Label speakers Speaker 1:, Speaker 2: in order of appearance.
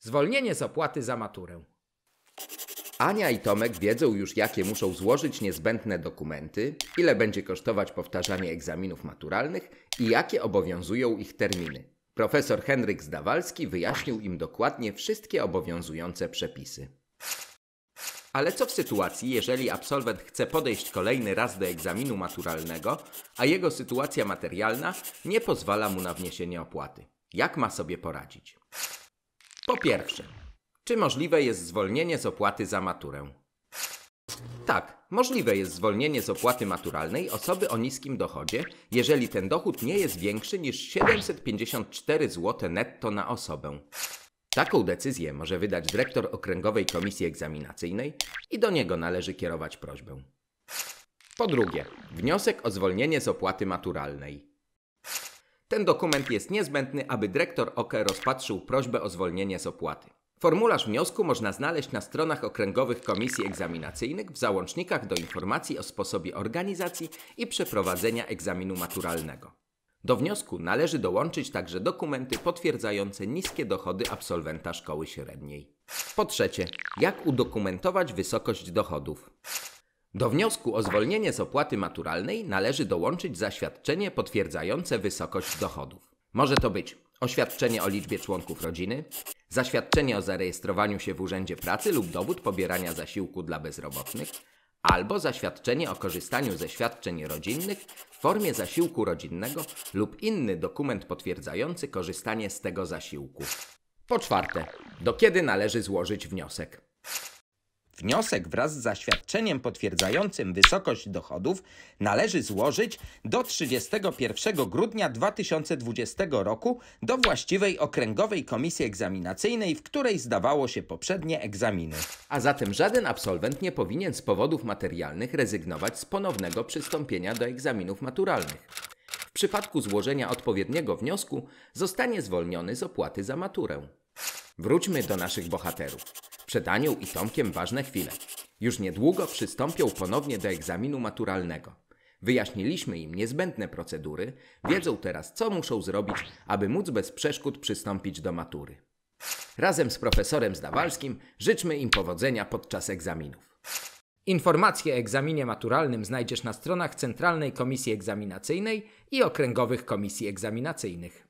Speaker 1: Zwolnienie z opłaty za maturę. Ania i Tomek wiedzą już, jakie muszą złożyć niezbędne dokumenty, ile będzie kosztować powtarzanie egzaminów maturalnych i jakie obowiązują ich terminy. Profesor Henryk Zdawalski wyjaśnił im dokładnie wszystkie obowiązujące przepisy. Ale co w sytuacji, jeżeli absolwent chce podejść kolejny raz do egzaminu maturalnego, a jego sytuacja materialna nie pozwala mu na wniesienie opłaty? Jak ma sobie poradzić? Po pierwsze, czy możliwe jest zwolnienie z opłaty za maturę? Tak, możliwe jest zwolnienie z opłaty maturalnej osoby o niskim dochodzie, jeżeli ten dochód nie jest większy niż 754 zł netto na osobę. Taką decyzję może wydać dyrektor Okręgowej Komisji Egzaminacyjnej i do niego należy kierować prośbę. Po drugie, wniosek o zwolnienie z opłaty maturalnej. Ten dokument jest niezbędny, aby dyrektor OK rozpatrzył prośbę o zwolnienie z opłaty. Formularz wniosku można znaleźć na stronach okręgowych komisji egzaminacyjnych w załącznikach do informacji o sposobie organizacji i przeprowadzenia egzaminu maturalnego. Do wniosku należy dołączyć także dokumenty potwierdzające niskie dochody absolwenta szkoły średniej. Po trzecie, jak udokumentować wysokość dochodów? Do wniosku o zwolnienie z opłaty maturalnej należy dołączyć zaświadczenie potwierdzające wysokość dochodów. Może to być oświadczenie o liczbie członków rodziny, zaświadczenie o zarejestrowaniu się w Urzędzie Pracy lub dowód pobierania zasiłku dla bezrobotnych, albo zaświadczenie o korzystaniu ze świadczeń rodzinnych w formie zasiłku rodzinnego lub inny dokument potwierdzający korzystanie z tego zasiłku. Po czwarte, do kiedy należy złożyć wniosek? Wniosek wraz z zaświadczeniem potwierdzającym wysokość dochodów należy złożyć do 31 grudnia 2020 roku do właściwej okręgowej komisji egzaminacyjnej, w której zdawało się poprzednie egzaminy. A zatem żaden absolwent nie powinien z powodów materialnych rezygnować z ponownego przystąpienia do egzaminów maturalnych. W przypadku złożenia odpowiedniego wniosku zostanie zwolniony z opłaty za maturę. Wróćmy do naszych bohaterów. Przed Anią i Tomkiem ważne chwile. Już niedługo przystąpią ponownie do egzaminu maturalnego. Wyjaśniliśmy im niezbędne procedury, wiedzą teraz, co muszą zrobić, aby móc bez przeszkód przystąpić do matury. Razem z profesorem Zdawalskim życzmy im powodzenia podczas egzaminów. Informacje o egzaminie maturalnym znajdziesz na stronach Centralnej Komisji Egzaminacyjnej i Okręgowych Komisji Egzaminacyjnych.